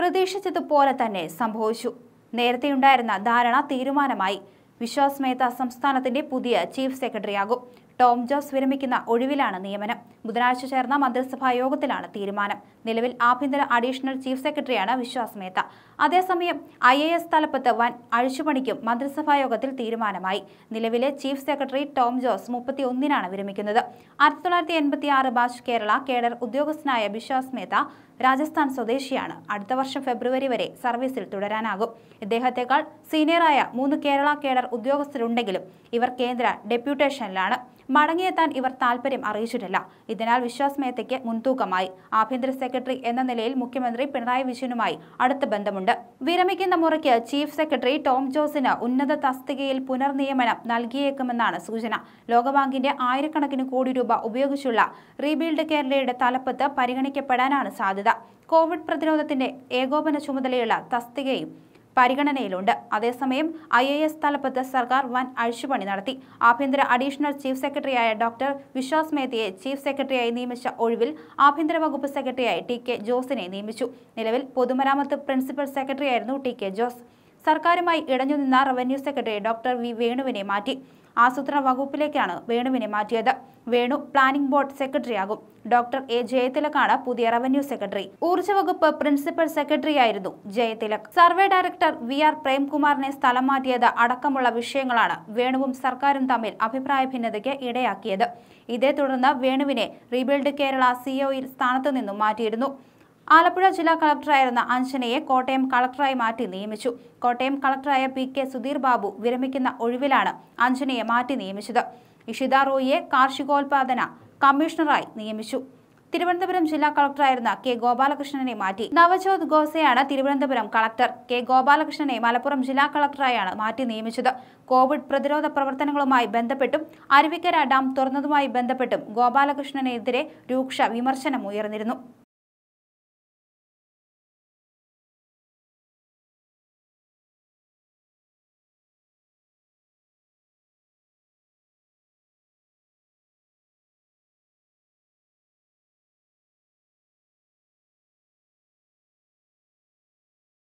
പ്രതീക്ഷിച്ചതുപോലെ തന്നെ സംഭവിച്ചു നേരത്തെയുണ്ടായിരുന്ന ധാരണ തീരുമാനമായി വിശ്വാസ് മേത്ത സംസ്ഥാനത്തിന്റെ പുതിയ ചീഫ് സെക്രട്ടറിയാകും ടോം ജോസ് വിരമിക്കുന്ന ഒഴിവിലാണ് നിയമനം ബുധനാഴ്ച ചേർന്ന മന്ത്രിസഭാ യോഗത്തിലാണ് തീരുമാനം നിലവിൽ ആഭ്യന്തര അഡീഷണൽ ചീഫ് സെക്രട്ടറിയാണ് വിശ്വാസ് മേത്ത അതേസമയം ഐ എ എസ് തലപ്പത്ത് വൻ അഴിച്ചുപണിക്കും മന്ത്രിസഭാ യോഗത്തിൽ തീരുമാനമായി നിലവിലെ ചീഫ് സെക്രട്ടറി ടോം ജോസ് മുപ്പത്തി ഒന്നിനാണ് വിരമിക്കുന്നത് ആയിരത്തി തൊള്ളായിരത്തി എൺപത്തി ആറ് ബാച്ച് കേരള കേഡർ ഉദ്യോഗസ്ഥനായ വിശ്വാസ് മേത്ത രാജസ്ഥാൻ സ്വദേശിയാണ് അടുത്ത വർഷം ഫെബ്രുവരി വരെ സർവീസിൽ തുടരാനാകും ഇദ്ദേഹത്തെക്കാൾ സീനിയറായ മൂന്ന് കേരള കേഡർ ഉദ്യോഗസ്ഥരുണ്ടെങ്കിലും ഇവർ കേന്ദ്ര ഡെപ്യൂട്ടേഷനിലാണ് മടങ്ങിയെത്താൻ ഇവർ താൽപര്യം അറിയിച്ചിട്ടില്ല ഇതിനാൽ വിശ്വാസ് മേത്തയ്ക്ക് മുൻതൂക്കമായി ആഭ്യന്തര സെക്രട്ടറി എന്ന നിലയിൽ മുഖ്യമന്ത്രി പിണറായി വിജയനുമായി അടുത്ത ബന്ധമുണ്ട് വിരമിക്കുന്ന മുറയ്ക്ക് ചീഫ് സെക്രട്ടറി ടോം ജോസിന് ഉന്നത തസ്തികയിൽ പുനർനിയമനം നൽകിയേക്കുമെന്നാണ് സൂചന ലോകബാങ്കിന്റെ ആയിരക്കണക്കിന് കോടി രൂപ ഉപയോഗിച്ചുള്ള റീബിൽഡ് കേരളയുടെ തലപ്പത്ത് പരിഗണിക്കപ്പെടാനാണ് സാധ്യത കോവിഡ് പ്രതിരോധത്തിന്റെ ഏകോപന ചുമതലയുള്ള തസ്തികയും പരിഗണനയിലുണ്ട് അതേസമയം ഐ എ എസ് തലപ്പത്ത് സർക്കാർ വൻ അഴിച്ചുപണി നടത്തി ആഭ്യന്തര അഡീഷണൽ ചീഫ് സെക്രട്ടറിയായ ഡോക്ടർ വിശ്വാസ് മേത്തയെ ചീഫ് സെക്രട്ടറിയായി നിയമിച്ച ഒഴിവിൽ ആഭ്യന്തര വകുപ്പ് സെക്രട്ടറിയായി ടി കെ ജോസിനെ നിയമിച്ചു നിലവിൽ പൊതുമരാമത്ത് പ്രിൻസിപ്പൽ സെക്രട്ടറിയായിരുന്നു ടി കെ ജോസ് സർക്കാരുമായി ഇടഞ്ഞുനിന്ന റവന്യൂ സെക്രട്ടറി ഡോക്ടർ വി വേണുവിനെ മാറ്റി ആസൂത്രണ വകുപ്പിലേക്കാണ് വേണുവിനെ മാറ്റിയത് വേണു പ്ലാനിംഗ് ബോർഡ് സെക്രട്ടറിയാകും ഡോക്ടർ എ ജയതിലക്കാണ് പുതിയ റവന്യൂ സെക്രട്ടറി ഊർജ്ജ വകുപ്പ് പ്രിൻസിപ്പൽ സെക്രട്ടറിയായിരുന്നു Jayathilak survey director V R പ്രേംകുമാറിനെ സ്ഥലം മാറ്റിയത് അടക്കമുള്ള വിഷയങ്ങളാണ് വേണുവും സർക്കാരും തമ്മിൽ അഭിപ്രായ ഭിന്നതയ്ക്ക് ഇടയാക്കിയത് ഇതേ തുടർന്ന് വേണുവിനെ റീബിൽഡ് കേരള സിഒയിൽ e സ്ഥാനത്തു നിന്നും മാറ്റിയിരുന്നു ആലപ്പുഴ ജില്ലാ കളക്ടറായിരുന്ന അഞ്ജനയെ കോട്ടയം കളക്ടറായി മാറ്റി നിയമിച്ചു കോട്ടയം കളക്ടറായ പി കെ സുധീർ ബാബു വിരമിക്കുന്ന ഒഴിവിലാണ് അഞ്ജനയെ മാറ്റി നിയമിച്ചത് ഇഷിത റോയിയെ കാർഷികോൽപാദന കമ്മീഷണറായി നിയമിച്ചു തിരുവനന്തപുരം ജില്ലാ കളക്ടറായിരുന്ന കെ ഗോപാലകൃഷ്ണനെ മാറ്റി നവജോത് ഗോസയാണ് തിരുവനന്തപുരം കളക്ടർ കെ ഗോപാലകൃഷ്ണനെ മലപ്പുറം ജില്ലാ കളക്ടറായാണ് മാറ്റി നിയമിച്ചത് കോവിഡ് പ്രതിരോധ പ്രവർത്തനങ്ങളുമായി ബന്ധപ്പെട്ടും അരുവിക്കര ഡാം തുറന്നതുമായി ബന്ധപ്പെട്ടും ഗോപാലകൃഷ്ണനെതിരെ രൂക്ഷ വിമർശനം ഉയർന്നിരുന്നു